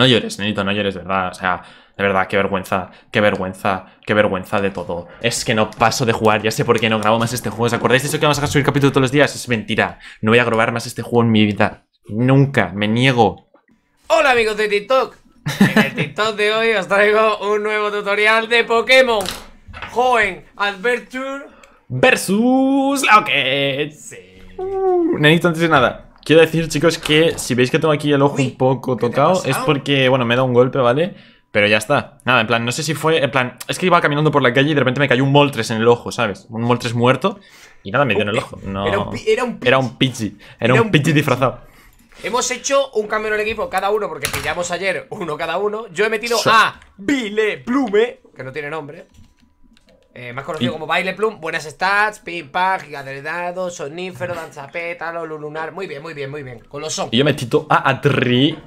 No llores, Nenito, no llores, de verdad. O sea, de verdad, qué vergüenza, qué vergüenza, qué vergüenza de todo. Es que no paso de jugar, ya sé por qué no grabo más este juego. ¿Os acordáis de eso que vamos a subir capítulo todos los días? Es mentira. No voy a grabar más este juego en mi vida. Nunca, me niego. Hola amigos de TikTok. En el TikTok de hoy os traigo un nuevo tutorial de Pokémon. Joven Adventure versus Okay. Uh, nenito, antes de nada, Quiero decir, chicos, que si veis que tengo aquí el ojo un poco tocado Es porque, bueno, me da un golpe, ¿vale? Pero ya está. Nada, en plan, no sé si fue... En plan, es que iba caminando por la calle y de repente me cayó un Moltres en el ojo, ¿sabes? Un Moltres muerto y nada, me dio en el ojo. era un, era era un pichi. disfrazado. Hemos hecho un cambio en el equipo, cada uno, porque pillamos ayer uno cada uno. Yo he metido a Vile Plume, que no tiene nombre. Eh, más conocido como Baile Plum, buenas stats, giga del dado, sonífero, pétalo, lunar. Muy bien, muy bien, muy bien. Con los son. Y yo me tito a Adri,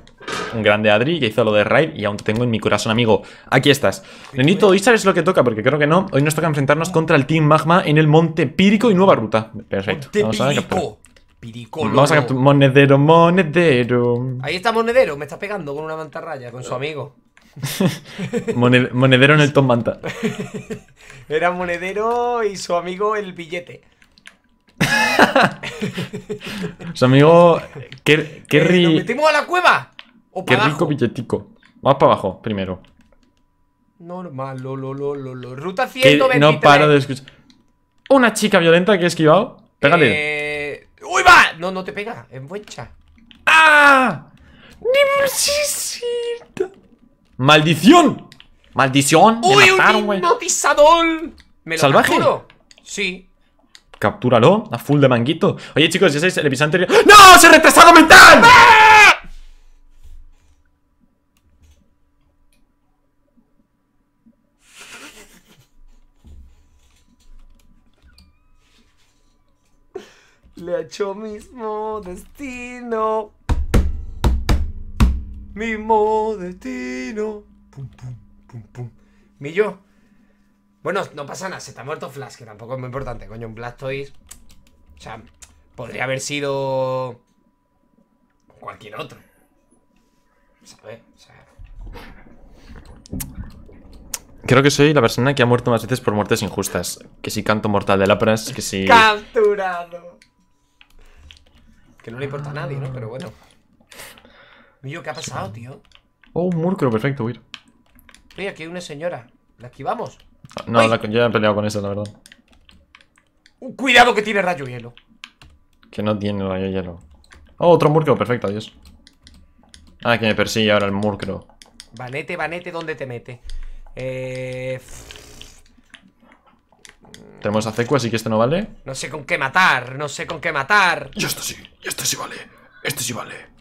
un grande Adri que hizo lo de Raid y aún te tengo en mi corazón, amigo. Aquí estás. Nenito, hoy sabes lo que toca, porque creo que no. Hoy nos toca enfrentarnos ah. contra el Team Magma en el Monte Pírico y Nueva Ruta. Perfecto. Vamos a Vamos a capturar. Monedero, monedero. Ahí está Monedero, me está pegando con una mantarraya, con su eh. amigo. monedero en el Tom Manta. Era monedero y su amigo el billete. su amigo. ¿Qué, qué eh, ¿Nos metimos a la cueva? qué rico billetico. Vamos para abajo primero. Normal, lo, lo, lo, lo. Ruta 123. no paro de escuchar. Una chica violenta que he esquivado. Pégale. Eh, ¡Uy, va! No, no te pega. En buencha. ¡Ah! ¡Maldición! ¡Maldición! ¡Uy, me un hipnotizador! ¿Salvaje? Sí. Captúralo, a full de manguito. Oye, chicos, ya sabéis el episodio anterior. ¡No! ¡Se retrasado mental! Le ha hecho mismo destino mismo destino. Pum, pum, pum, pum. Mi yo. Bueno, no pasa nada, se te ha muerto Flash, que tampoco es muy importante, coño, un Blastoise. O sea, podría haber sido cualquier otro. ¿Sabes? Creo que soy la persona que ha muerto más veces por muertes injustas. Que si canto mortal de lapras, que si... ¡Capturado! Que no le importa a nadie, ¿no? Pero bueno. Mío, ¿qué ha pasado, tío? Oh, un murcro, perfecto, huir. Oye, aquí hay una señora. ¿La esquivamos? Ah, no, la, ya he peleado con esa, la verdad. Cuidado que tiene rayo hielo. Que no tiene rayo hielo. Oh, otro murcro, perfecto, adiós. Ah, que me persigue ahora el murcro. Banete, vanete, ¿dónde te mete? Eh... Tenemos a Zeku, así que este no vale. No sé con qué matar, no sé con qué matar. ya esto sí, este sí vale, este sí vale.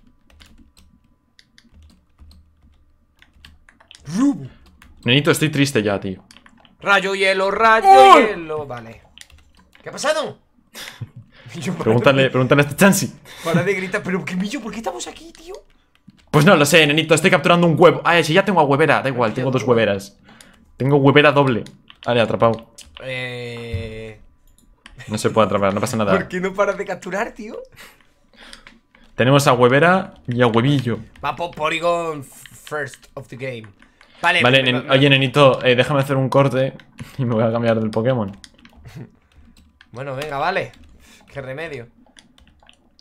Nenito, estoy triste ya, tío. Rayo hielo, rayo hielo. Vale. ¿Qué ha pasado? pregúntale, a este chansi. Para de gritar, pero que millo, ¿por qué estamos aquí, tío? Pues no lo sé, nenito, estoy capturando un huevo. Ah, si ya tengo a huevera, da igual, tengo dos hueveras. Tengo huevera doble. Vale, atrapado. Eh... No se puede atrapar, no pasa nada. ¿Por qué no paras de capturar, tío? Tenemos a huevera y a huevillo. Papo Polygon first of the game. Vale, oye, nenito, eh, déjame hacer un corte y me voy a cambiar del Pokémon. bueno, venga, vale. Qué remedio.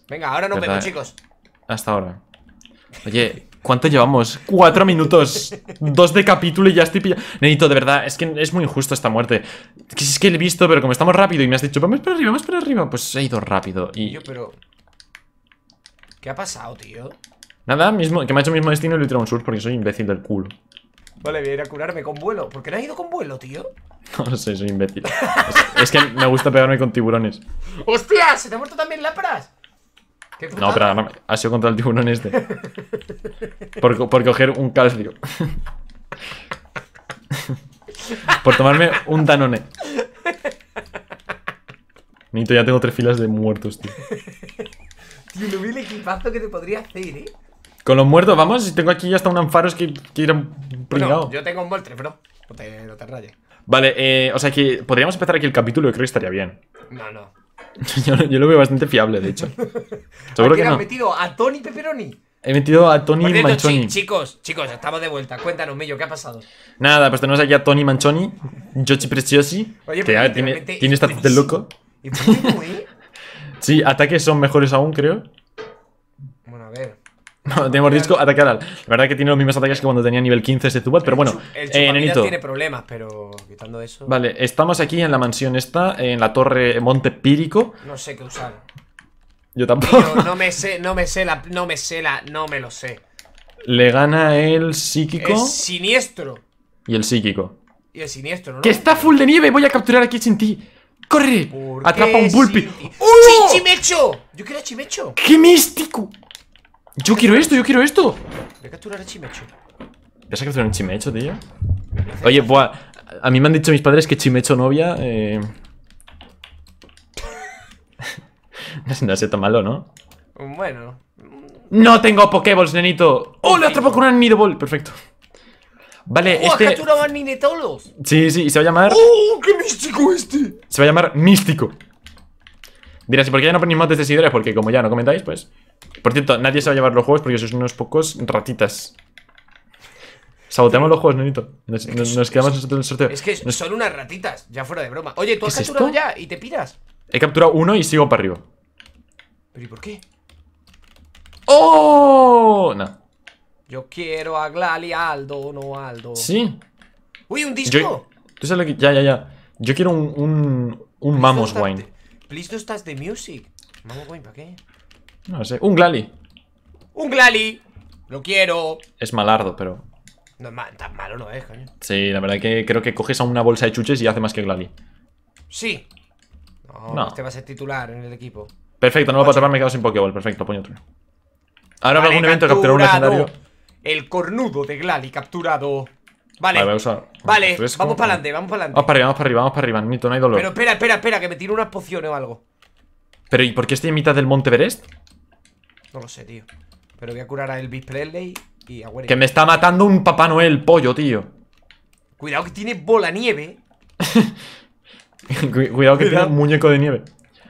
Venga, ahora no vemos, eh. chicos. Hasta ahora. Oye, ¿Cuánto llevamos? Cuatro minutos. Dos de capítulo y ya estoy pillado. Nenito, de verdad, es que es muy injusto esta muerte. Es que he visto, pero como estamos rápido y me has dicho, vamos para arriba, vamos para arriba. Pues he ido rápido. Y... Yo, pero... ¿Qué ha pasado, tío? Nada, mismo, que me ha hecho el mismo destino y le he tirado un sur porque soy imbécil del culo. Vale, voy a ir a curarme con vuelo. ¿Por qué no has ido con vuelo, tío? No lo sé, soy imbécil. es, que me gusta pegarme con tiburones. ¡Hostia! ¿Se te ha muerto también ¿Qué No, pero no, ha sido contra el tiburón este. Por, por coger un calcio. por tomarme un danone. Nito, ya tengo tres filas de muertos, tío. tío, no vi el equipazo que te podría hacer, eh. Con los muertos, vamos. Si tengo aquí hasta un Ampharos que, que ir bueno, yo tengo un Voltre, bro. No te, rayes. Vale, eh, o sea que podríamos empezar aquí el capítulo yo creo que estaría bien. No, no. yo, lo veo bastante fiable, de hecho. Seguro que no. has metido? ¿A Tony Pepperoni? He metido a Tony Manchoni. chicos, chicos, estamos de vuelta. Cuéntanos, Millo, ¿qué ha pasado? Nada, pues tenemos aquí a Tony Manchoni, Yochi Preciosi, Oye, que tiene, esta de loco. ¿Y ¿eh? sí, ataques son mejores aún, creo. No, tenemos disco, ataque La verdad que tiene los mismos ataques que cuando tenía nivel 15 ese Zubat, pero bueno. El eh, tiene problemas, pero quitando eso. Vale, estamos aquí en la mansión esta, en la torre Monte Pírico. No sé qué usar. Yo tampoco. no me sé, no me sé la, no me sé la, no me lo sé. Le gana el psíquico. El siniestro. Y el psíquico. Y el siniestro, ¿no? ¡Que está full de nieve! Voy a capturar aquí sin ti. ¡Corre! Atrapa un pulpi. ¡Oh! Yo quería chimecho. ¡Qué místico! Yo quiero esto, yo quiero esto. Voy a capturar a Chimecho. ¿Vas a capturar un Chimecho, tío? Oye, buah. A mí me han dicho mis padres que Chimecho novia. Eh... no sé, tan malo, ¿no? Bueno. ¡No tengo Pokéballs, nenito! ¡Oh, le atrapado con un Nidoball! Perfecto. Vale, oh, este... capturado a Ninetolos! Sí, sí, y se va a llamar... ¡Oh, qué místico este! Se va a llamar Místico. Dirás, ¿y por qué ya no ponéis más de seguidores? Este Porque como ya no comentáis, pues... Por cierto, nadie se va a llevar los juegos porque sois unos pocos ratitas. Saboteamos los juegos, nenito. Nos, quedamos nosotros en el sorteo. Es que son unas ratitas, ya fuera de broma. Oye, ¿tú has capturado ya y te piras? He capturado uno y sigo para arriba. ¿Pero y por qué? ¡Oh! No. Yo quiero a Glali Aldo, no Aldo. Sí. ¡Uy, un disco! Yo... Tú Ya, ya, ya. Yo quiero un. Un, un Mamos Wine. Please no estás de music. ¿Mamos Wine para qué? No sé. Un Glali. Un Glali. Lo quiero. Es malardo, pero. No es tan malo no es, coño. Sí, la verdad que creo que coges a una bolsa de chuches y hace más que Glali. Sí. No, no. este va a ser titular en el equipo. Perfecto, no lo puedo atrapar, me quedo sin Pokéball. Perfecto, puño otro. Ahora algún evento capturó un legendario. El cornudo de Glali capturado. Vale, vale, vamos para adelante, vamos para adelante. Vamos para arriba, vamos para arriba, vamos para arriba, no hay dolor. Pero espera, espera, espera, que me tiro unas pociones o algo. Pero ¿y por qué estoy en mitad del Monte Everest? No lo sé, tío. Pero voy a curar a Elvis Presley y a Que me está matando un Papá Noel pollo, tío. Cuidado que tiene bola nieve. Cuidado, que tiene muñeco de nieve.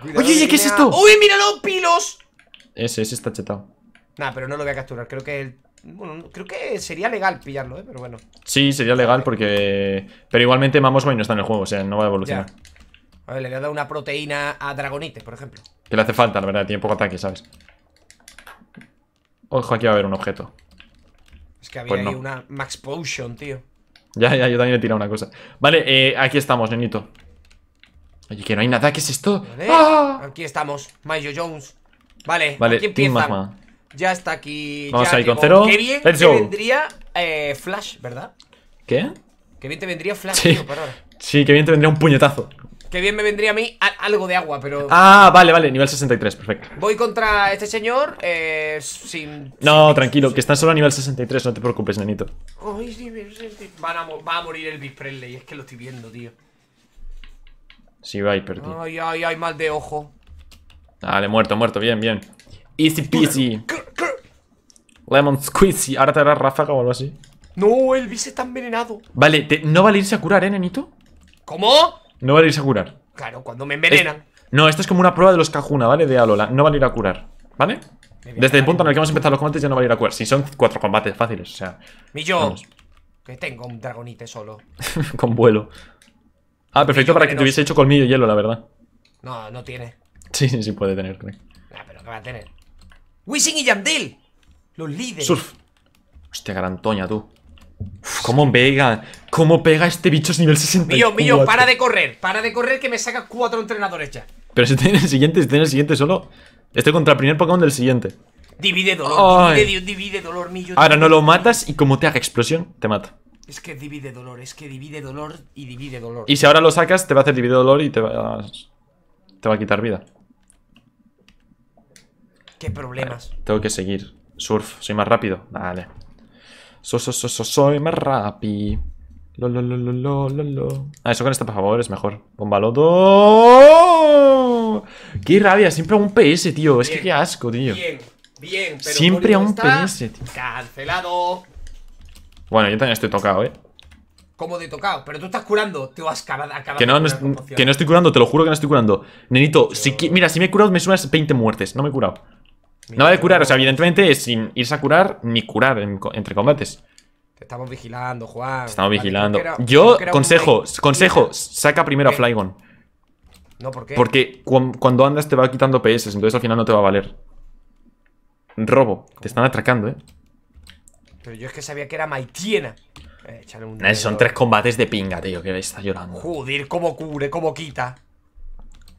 oye, oye, ¿qué es esto? ¡Uy, míralo! ¡Pilos! Ese, ese está chetado. Nah, pero no lo voy a capturar. Creo que creo que sería legal pillarlo, ¿eh? pero bueno. Sí, sería legal porque. Pero igualmente vamos no está en el juego, o sea, no va a evolucionar. A ver, le voy a dar una proteína a Dragonite, por ejemplo. Que le hace falta, la verdad, tiene poco ataque, ¿sabes? Ojo, aquí va a haber un objeto. Es que había pues ahí una Max Potion, tío. Ya, ya, yo también he tirado una cosa. Vale, eh, aquí estamos, nenito. Oye, que no hay nada, ¿qué es esto? ¡Ah! Aquí estamos, Mayo Jones. Vale, vale aquí empiezan. Ya está aquí. Vamos ya ahí con cero. Qué bien te vendría eh, Flash, ¿verdad? ¿Qué? Qué bien te vendría Flash, sí. tío, por ahora. Sí, qué bien te vendría un puñetazo. Que bien me vendría a mí algo de agua, pero... Ah, vale, vale, nivel 63, perfecto Voy contra este señor, eh, sin... No, tranquilo, que están solo a nivel 63, no te preocupes, nenito Ay, Van a, va a morir el Y es que lo estoy viendo, tío Sí, va, perdido Ay, ay, ay, mal de ojo Vale, muerto, muerto, bien, bien Easy peasy Lemon squeezy, ahora te hará ráfaga o algo así No, el bis está envenenado Vale, ¿no vale irse a curar, eh, nenito? ¿Cómo? No vale a irse a curar. Claro, cuando me envenenan. No, esto es como una prueba de los Cajuna, ¿vale? De Alola. No vale a ir a curar, ¿vale? Desde el punto en el que hemos empezado los combates ya no vale a ir a curar. Si son cuatro combates fáciles, o sea. Millón. Que tengo un dragonite solo. Con vuelo. Ah, perfecto para que te hubiese hecho colmillo y hielo, la verdad. No, no tiene. Sí, sí, sí puede tener, creo. Ah, pero ¿qué va a tener? Wishing y Yandel. Los líderes. Surf. Hostia, garantoña, tú. Uf, cómo Vega. ¿Cómo pega este bicho es nivel 64? Mío, mío, para de correr, para de correr que me saca cuatro entrenadores ya. Pero si tiene el siguiente, si tiene el siguiente solo. Estoy contra el primer Pokémon del siguiente. Divide dolor, divide, divide, dolor, millo. Ahora no lo matas y como te haga explosión, te mata. Es que divide dolor, es que divide dolor y divide dolor. Y si ahora lo sacas, te va a hacer divide dolor y te va a, te va a quitar vida. Qué problemas. tengo que seguir. Surf, soy más rápido. Vale. So, so, so, so soy más rápido. Lo, lo, lo, lo, Ah, eso con esta, por favor, es mejor. Bomba ¡Qué rabia! Siempre a un PS, tío. es que qué asco, tío. Bien, bien, pero Siempre a un PS, Cancelado. Bueno, yo también estoy tocado, eh. ¿Cómo de tocado? Pero tú estás curando. Te vas a que no, que no estoy curando, te lo juro que no estoy curando. Nenito, si, mira, si me he curado me sumas 20 muertes. No me he curado. No no vale curar, o sea, evidentemente es sin irse a curar ni curar entre combates estamos vigilando, Juan. estamos vigilando. Yo, consejo, consejo, saca primero a Flygon. No, ¿por qué? Porque cuando andas te va quitando PS, entonces al final no te va a valer. Robo, te están atracando, eh. Pero yo es que sabía que era Maitiena. Eh, son tres combates de pinga, tío, que está llorando. Joder, cómo cubre, cómo quita.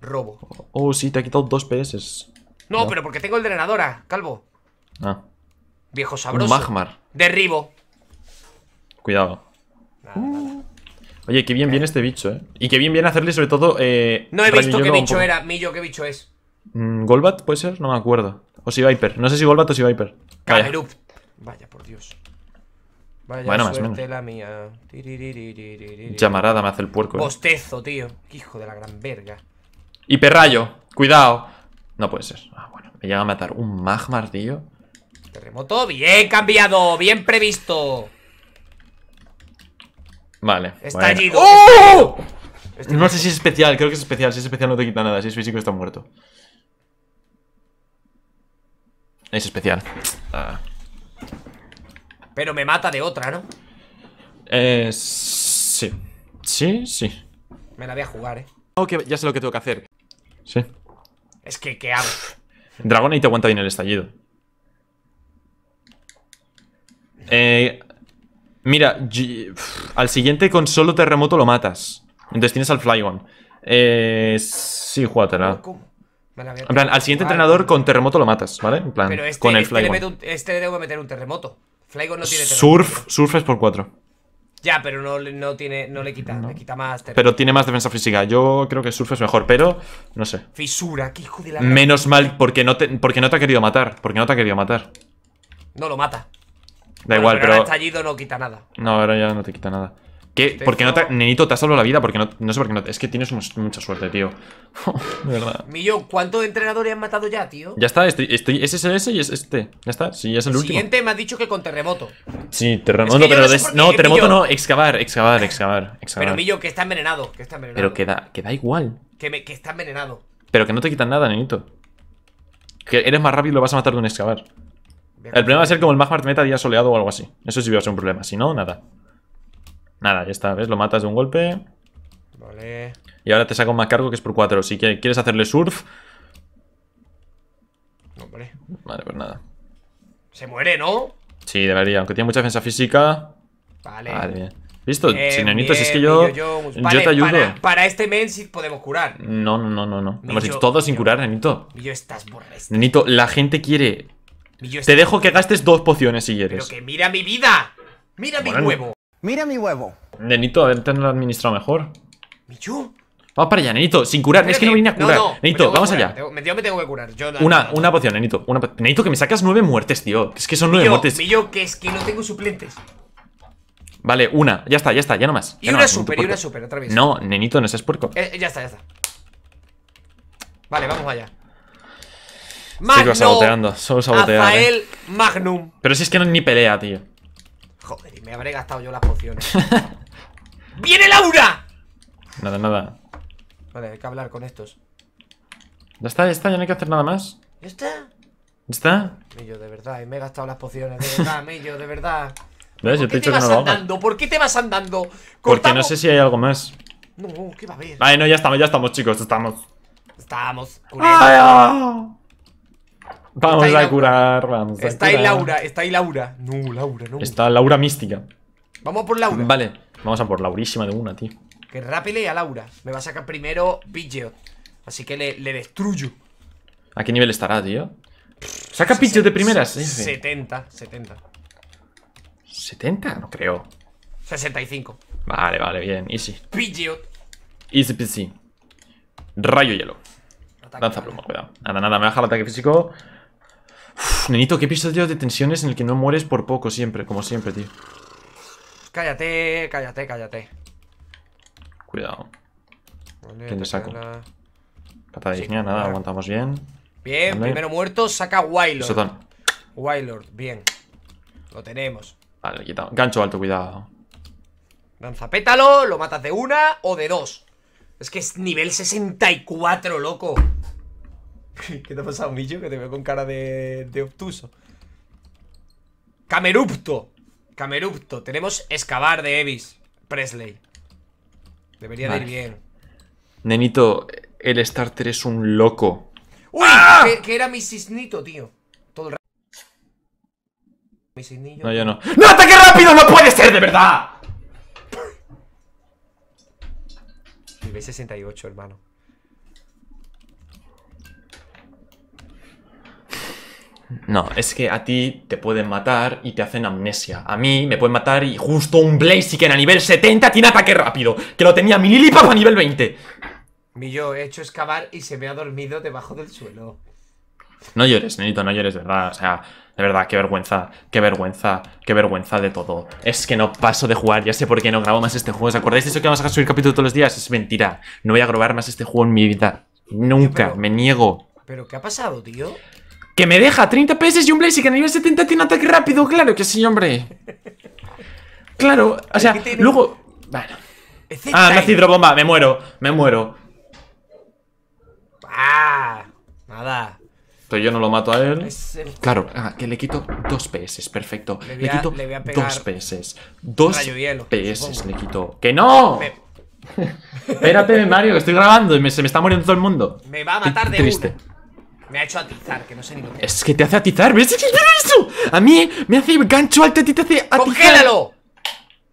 Robo. Oh, sí, te ha quitado dos PS. No, pero porque tengo el drenadora, ah, calvo. Ah. Viejo sabroso. Un magmar. Derribo. Cuidado. Oye, qué bien eh. viene este bicho, ¿eh? Y qué bien viene hacerle sobre todo... Eh, no he visto qué bicho era, Millo, qué bicho es. Mm, ¿Golbat puede ser? No me acuerdo. O si Viper. No sé si Golbat o si Viper. Vaya. Vaya, por Dios. Vaya bueno, la mía. Llamarada me hace el puerco. Eh. Bostezo, tío. Hijo de la gran verga. Hiperrayo. Cuidado. No puede ser. Ah, bueno. Me llega a matar un magmar, tío. Terremoto. Bien cambiado. Bien previsto. Vale. ¡Estallido! ¡Oh! no sé si es especial, creo que es especial. Si es especial no te quita nada, si es físico está muerto. Es especial. Ah. Pero me mata de otra, ¿no? Eh, sí. Sí, sí. Me la voy a jugar, eh. Oh, que ya sé lo que tengo que hacer. Sí. Es que, ¿qué hago? te aguanta bien el estallido. Eh, Mira, al siguiente con solo terremoto lo matas. Entonces tienes al Flygon. Eh, sí, jugátela En plan, al siguiente entrenador con terremoto lo matas, ¿vale? En plan, este con el este Flygon. Este debo meter un terremoto. Flygon no tiene terremoto. Surf, surf es por 4. Ya, pero no, tiene, no le quita, le quita más terremoto Pero tiene más defensa física. Yo creo que Surf es mejor, pero no sé. Fisura, qué hijo de la. Menos mal, porque no, porque no te ha querido matar. Porque no te ha querido matar. No lo mata. Da igual, pero. estallido no quita nada. No, ahora ya no te quita nada. ¿Qué? ¿Por qué no te... Nenito, te has salvado la vida porque no, no sé por qué no... Es que tienes mucha suerte, tío. de verdad. Millón, ¿cuántos entrenadores han matado ya, tío? Ya está, este, este, ese es el ese y es este. Ya está, sí, es el, el último. siguiente me ha dicho que con terremoto. Sí, terremoto, No, eh, terremoto no, excavar, excavar, excavar, excavar. Pero Millo, que está envenenado, que está envenenado. Pero queda, da... igual. Que, que está envenenado. Pero que no te quitan nada, Nenito. Que eres más rápido y lo vas a matar de un excavar. El problema va a pues, ser como el eh, Magmar meta día soleado o algo así. Eso sí va a ser un problema. Si no, nada. Nada, ya está. ¿Ves? Lo matas de un golpe. Vale. Y ahora te saco más cargo que es por 4. Si quieres hacerle surf. Hombre. vale. pues nada. Se muere, ¿no? Sí, debería. Aunque tiene mucha defensa física. Vale. Vale. Listo, si si es que yo, yo, te ayudo. Para, este men podemos curar. No, no, no, no. no. Hemos hecho todo sin curar, nenito. Yo estás Nenito, la gente quiere te dejo que gastes dos pociones si quieres. Pero que mira mi vida. Mira mi huevo. Mira mi huevo. Nenito, a ver, han administrado mejor. yo? Vamos para allá, Nenito, sin curar. Es que no vine a curar. nenito, vamos allá. me tengo que curar. Yo, una, una poción, Nenito. nenito, que me sacas nueve muertes, tío. Es que son nueve muertes. Yo, que es que no tengo suplentes. Vale, una. Ya está, ya está, ya no más. y una super, y una super, otra vez. No, Nenito, no seas puerco. Eh, ya está, ya está. Vale, vamos allá. Magnum. Sigo saboteando, solo saboteando. Rafael eh. Magnum. Pero si es que no ni pelea, tío. Joder, y me habré gastado yo las pociones. ¡Viene Laura! Nada, nada. Vale, hay que hablar con estos. Ya está, ya está, ya no hay que hacer nada más. ¿Ya está? ¿Ya está? Millo, de verdad, y me he gastado las pociones, de verdad, Millo, de verdad. ¿Ves? Yo te he dicho que no lo andando? ¿Por qué te vas andando? Porque no sé si hay algo más. No, ¿qué va a haber? Ay, no, ya estamos, ya estamos, chicos, estamos. Estamos. Ay, ah. Vamos a curar, vamos a Está ahí Laura, está ahí Laura. No, Laura, no. Está Laura mística. Vamos por Laura. Vale, vamos a por Laurísima de una, tío. Que y a Laura. Me va a sacar primero Pidgeot. Así que le, destruyo. ¿A qué nivel estará, tío? Saca Pidgeot de primeras. 70, 70. 70, no creo. 65. Vale, vale, bien, easy. Pidgeot. Easy easy Rayo hielo. Danza pluma, cuidado. Nada, nada, me baja el ataque físico nenito, qué episodio de tensiones en el que no mueres por poco siempre, como siempre, tío. Cállate, cállate, cállate. Cuidado. ¿Quién te saco? Cata nada, aguantamos bien. Bien, primero muerto, saca Wylord. bien. Lo tenemos. Vale, quitamos. Gancho alto, cuidado. Danza pétalo, lo matas de una o de dos. Es que es nivel 64, loco. ¿Qué te ha pasado, Millo? Que te veo con cara de, obtuso. Camerupto. Camerupto. Tenemos excavar de Evis. Presley. Debería de ir bien. Nenito, el starter es un loco. ¡Uy! ¡Ah! Que, era mi cisnito, tío. Todo el rato. Mi No, yo no. ¡No, ataque rápido! ¡No puede ser, de verdad! Nivel 68, hermano. No, es que a ti te pueden matar y te hacen amnesia. A mí me pueden matar y justo un Blaziken a nivel 70 tiene ataque rápido. Que lo tenía mi pavo a nivel 20. Mi yo he hecho excavar y se me ha dormido debajo del suelo. No llores, nenito, no llores, de verdad. O sea, de verdad, qué vergüenza, qué vergüenza, qué vergüenza de todo. Es que no paso de jugar, ya sé por qué no grabo más este juego. ¿Os acordáis de eso que vamos a subir capítulo todos los días? Es mentira. No voy a grabar más este juego en mi vida. Nunca, me niego. ¿Pero qué ha pasado, tío? Que me deja 30 PS y un Blaze que a nivel 70 tiene ataque rápido. Claro que sí, hombre. Claro, o sea, luego... Bueno. Ah, me hace hidrobomba. Me muero, me muero. Ah, nada. Pero yo no lo mato a él. Claro, ah, que le quito 2 PS, perfecto. Le, quito 2 PS. 2 PS le quito. ¡Que no! Espérate, Mario, que estoy grabando y se me está muriendo todo el mundo. Me va a matar de triste. Me ha hecho atizar, que no sé ni lo que es. que te hace atizar, ¿ves? eso? A mí me hace gancho alto, a ti te hace atizar. ¡Congélalo!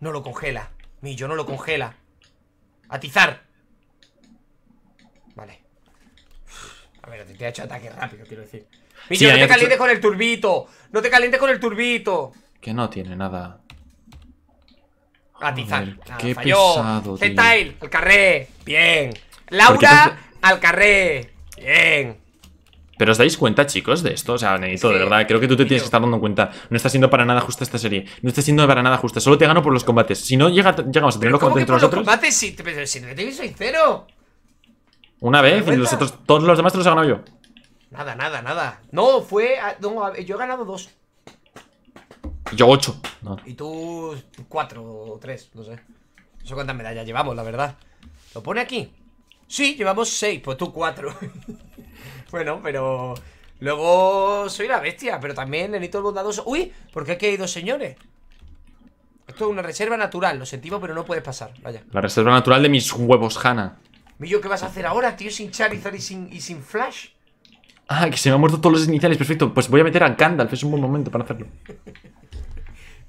No lo congela. Millo, no lo congela. Atizar. Vale. A ver, te ha hecho ataque rápido, quiero decir. Millo, no te calientes con el turbito. No te calientes con el turbito. Que no tiene nada. Atizar. qué pesado, tío. al carré. Bien. Laura, al carré. Bien. Pero os dais cuenta, chicos, de esto. O sea, necesito de verdad, creo que tú te tienes que estar dando cuenta. No está siendo para nada justa esta serie. No está siendo para nada justa. Solo te gano por los combates. Si no llega, llegamos a tenerlo contra nosotros. los combates? Si, pero si no te soy cero. Una vez, y todos los demás te los he ganado yo. Nada, nada, nada. No, fue. yo he ganado dos. Yo ocho. Y tú cuatro o tres, no sé. No sé cuántas medallas llevamos, la verdad. ¿Lo pone aquí? Sí, llevamos seis, pues tú cuatro. bueno, pero... Luego soy la bestia, pero también necesito el bondadoso. ¡Uy! ¿Por qué aquí hay dos señores? Esto es una reserva natural, lo sentimos, pero no puedes pasar. Vaya. La reserva natural de mis huevos, Hanna. Millo, ¿qué vas a hacer ahora, tío? Sin Charizard y sin, y sin Flash. Ah, que se me han muerto todos los iniciales, perfecto. Pues voy a meter a Gandalf, es un buen momento para hacerlo.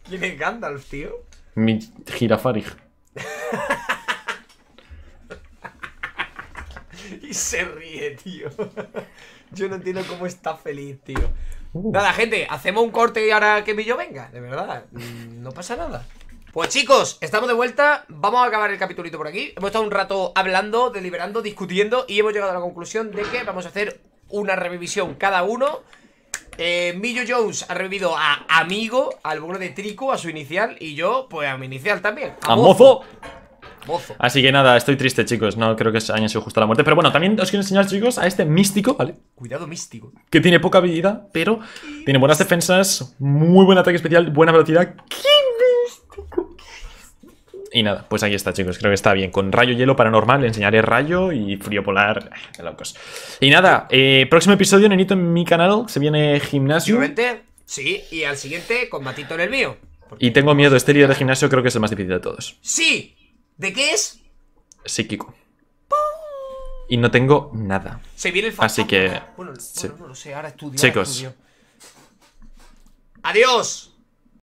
¿Quién es Gandalf, tío? Mi girafarig. se ríe, tío. Yo no entiendo cómo está feliz, tío. Uh. Nada, gente, hacemos un corte y ahora que Millo venga, de verdad. Mm, no pasa nada. Pues chicos, estamos de vuelta, vamos a acabar el capitulito por aquí Hemos estado un rato hablando, deliberando, discutiendo Y hemos llegado a la conclusión de que vamos a hacer una revisión cada uno eh, Millo Jones ha revivido a Amigo, al bueno de Trico, a su inicial Y yo, pues a mi inicial también A, mozo. Así que nada, estoy triste, chicos. No creo que haya sido justo la muerte. Pero bueno, también os quiero enseñar, chicos, a este místico, ¿vale? Cuidado místico. Que tiene poca habilidad, pero tiene buenas defensas, muy buen ataque especial, buena velocidad. ¡Qué místico! Y nada, pues aquí está, chicos. Creo que está bien. Con rayo hielo paranormal, le enseñaré rayo y frío polar. locos. Y nada, eh, próximo episodio, nenito, en mi canal. Se viene gimnasio. Sí, y al siguiente, combatito en el mío. y tengo miedo, este líder de gimnasio creo que es el más difícil de todos. ¡Sí! ¿De qué es? Psíquico. ¡Pum! Y no tengo nada. Se viene el fantasma. Así que. Bueno, bueno no lo sé, ahora estudio. Chicos. Ahora estudio. Adiós.